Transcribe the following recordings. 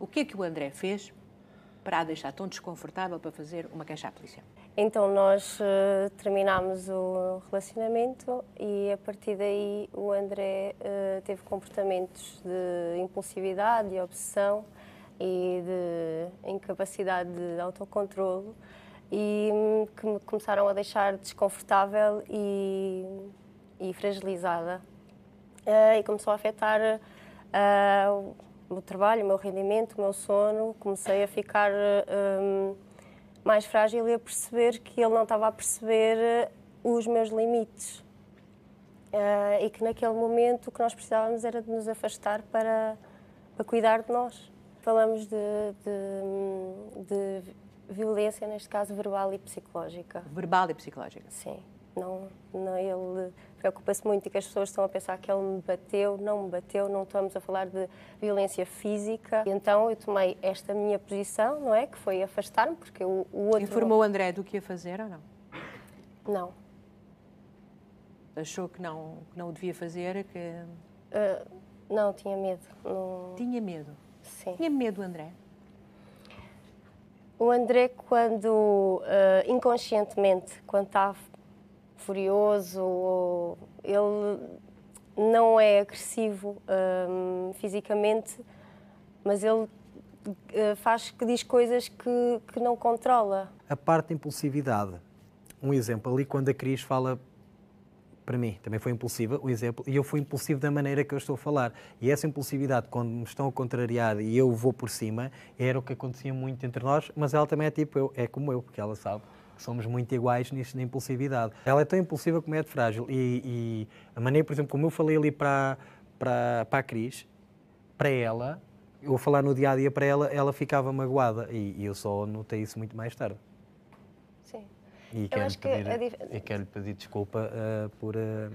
O que é que o André fez para a deixar tão desconfortável para fazer uma queixa à polícia? Então nós uh, terminámos o relacionamento e a partir daí o André uh, teve comportamentos de impulsividade e obsessão e de incapacidade de autocontrolo e hum, que me começaram a deixar desconfortável e, e fragilizada uh, e começou a afetar uh, meu tipo, trabalho, o meu rendimento, o meu sono, comecei a ficar um, mais frágil e a perceber que ele não estava a perceber uh, os meus limites. Uh, e que naquele momento o que nós precisávamos era de nos afastar para, para cuidar de nós. Falamos de, de, hum, de violência, neste caso verbal e psicológica. Verbal e psicológica? Sim. Não, não ele preocupa-se muito que as pessoas estão a pensar que ele me bateu, não me bateu, não estamos a falar de violência física. Então eu tomei esta minha posição, não é? Que foi afastar-me, porque o, o outro. Informou o André do que ia fazer ou não? Não. Achou que não, que não o devia fazer? Que... Uh, não, tinha medo. Não... Tinha medo? Sim. Tinha medo, André? O André, quando uh, inconscientemente, quando estava furioso, ou ele não é agressivo um, fisicamente, mas ele eh, faz que diz coisas que, que não controla. A parte da impulsividade. Um exemplo, ali quando a Cris fala para mim, também foi impulsiva, um exemplo, e eu fui impulsivo da maneira que eu estou a falar. E essa impulsividade, quando me estão a contrariar e eu vou por cima, era o que acontecia muito entre nós, mas ela também é tipo eu, é como eu, porque ela sabe somos muito iguais nisso de impulsividade. Ela é tão impulsiva como é de frágil. E, e a maneira, por exemplo, como eu falei ali para, para, para a Cris, para ela, eu falar no dia a dia para ela, ela ficava magoada. E, e eu só notei isso muito mais tarde. Sim. E quero-lhe pedir, que dif... e quero pedir desculpa uh, por, uh,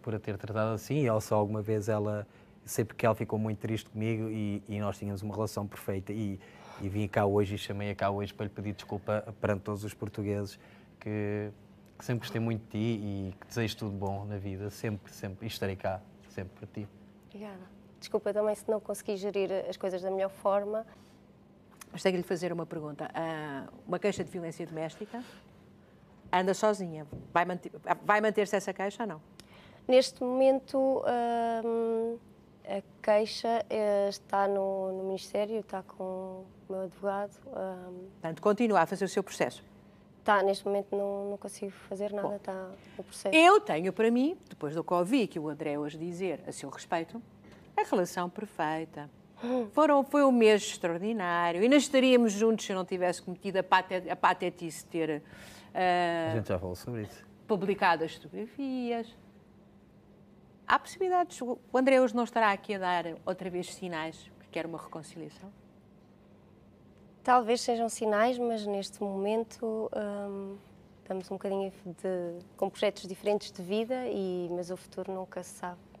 por a ter tratado assim. E só alguma vez ela. Sempre que ela ficou muito triste comigo e, e nós tínhamos uma relação perfeita. E, e vim cá hoje e chamei-a cá hoje para lhe pedir desculpa perante todos os portugueses que, que sempre gostei muito de ti e que desejo tudo bom na vida, sempre, sempre, e estarei cá, sempre para ti. Obrigada. Desculpa também se não consegui gerir as coisas da melhor forma. Mas tenho-lhe que fazer uma pergunta. Uh, uma queixa de violência doméstica anda sozinha. Vai, manter, vai manter-se essa queixa ou não? Neste momento, uh, a queixa eh, está no, no Ministério, está com advogado. Um, Portanto, continua a fazer o seu processo? Está, neste momento não, não consigo fazer nada, está o processo. Eu tenho para mim, depois do que ouvi que o André hoje dizer a seu respeito, a relação perfeita. Hum. Foram, foi um mês extraordinário e não estaríamos juntos se eu não tivesse cometido a, patet, a patetice de ter. Uh, a gente já falou sobre isso. Publicado as fotografias. Há possibilidades. O André hoje não estará aqui a dar outra vez sinais, que quer uma reconciliação? Talvez sejam sinais, mas neste momento hum, estamos um bocadinho de, com projetos diferentes de vida, e, mas o futuro nunca se sabe.